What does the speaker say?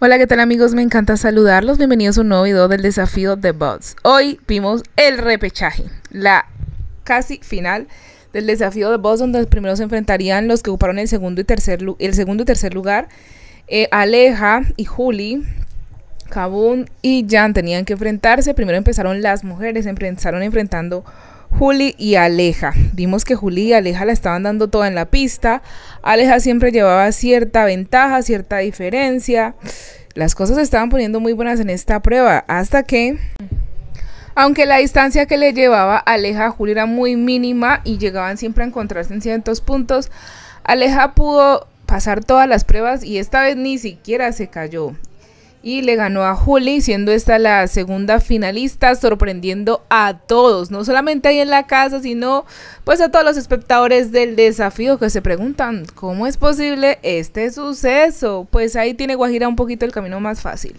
Hola, ¿qué tal amigos? Me encanta saludarlos. Bienvenidos a un nuevo video del desafío de Bots. Hoy vimos el repechaje, la casi final del desafío de Bots, donde primero se enfrentarían los que ocuparon el segundo y tercer, el segundo y tercer lugar. Eh, Aleja y Juli, Kabun y Jan tenían que enfrentarse. Primero empezaron las mujeres, empezaron enfrentando Juli y Aleja. Vimos que Juli y Aleja la estaban dando toda en la pista. Aleja siempre llevaba cierta ventaja, cierta diferencia. Las cosas se estaban poniendo muy buenas en esta prueba hasta que... Aunque la distancia que le llevaba Aleja a Juli era muy mínima y llegaban siempre a encontrarse en ciertos puntos, Aleja pudo pasar todas las pruebas y esta vez ni siquiera se cayó y le ganó a Juli, siendo esta la segunda finalista, sorprendiendo a todos, no solamente ahí en la casa, sino pues a todos los espectadores del desafío que se preguntan cómo es posible este suceso. Pues ahí tiene Guajira un poquito el camino más fácil.